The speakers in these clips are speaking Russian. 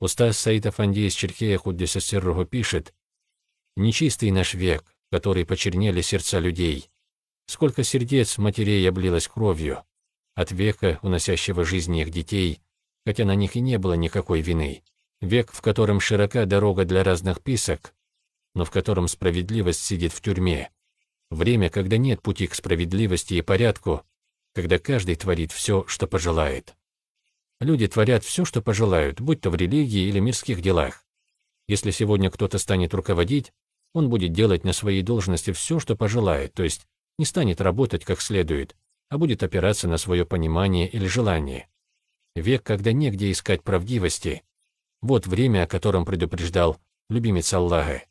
Устав Саид Афанди из Черкея Худдесесеррого пишет, «Нечистый наш век, который почернели сердца людей. Сколько сердец матерей облилось кровью, от века, уносящего жизни их детей, хотя на них и не было никакой вины. Век, в котором широка дорога для разных писок, но в котором справедливость сидит в тюрьме. Время, когда нет пути к справедливости и порядку, когда каждый творит все, что пожелает. Люди творят все, что пожелают, будь то в религии или мирских делах. Если сегодня кто-то станет руководить, он будет делать на своей должности все, что пожелает, то есть не станет работать как следует, а будет опираться на свое понимание или желание. Век, когда негде искать правдивости. Вот время, о котором предупреждал любимец Аллаха.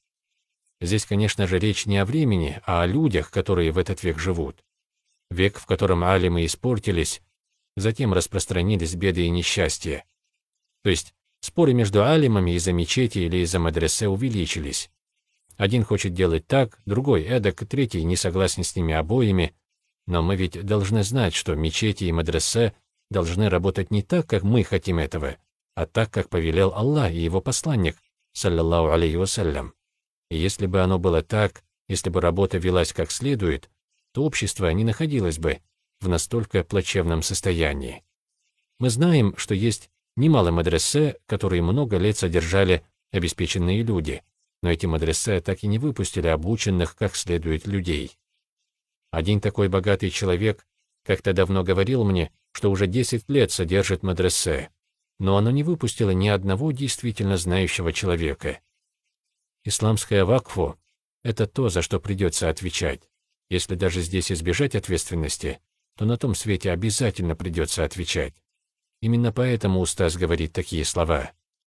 Здесь, конечно же, речь не о времени, а о людях, которые в этот век живут. Век, в котором алимы испортились, затем распространились беды и несчастья. То есть споры между алимами из-за мечети или из-за мадресе увеличились. Один хочет делать так, другой эдак, третий не согласен с ними обоими. Но мы ведь должны знать, что мечети и мадресе должны работать не так, как мы хотим этого, а так, как повелел Аллах и его посланник, саллиллаху алейхи вассалям. И если бы оно было так, если бы работа велась как следует, то общество не находилось бы в настолько плачевном состоянии. Мы знаем, что есть немало мадресе, которые много лет содержали обеспеченные люди, но эти мадресе так и не выпустили обученных как следует людей. Один такой богатый человек как-то давно говорил мне, что уже 10 лет содержит мадресе, но оно не выпустило ни одного действительно знающего человека. Исламское вакфу — это то, за что придется отвечать, если даже здесь избежать ответственности, то на том свете обязательно придется отвечать. Именно поэтому Устас говорит такие слова.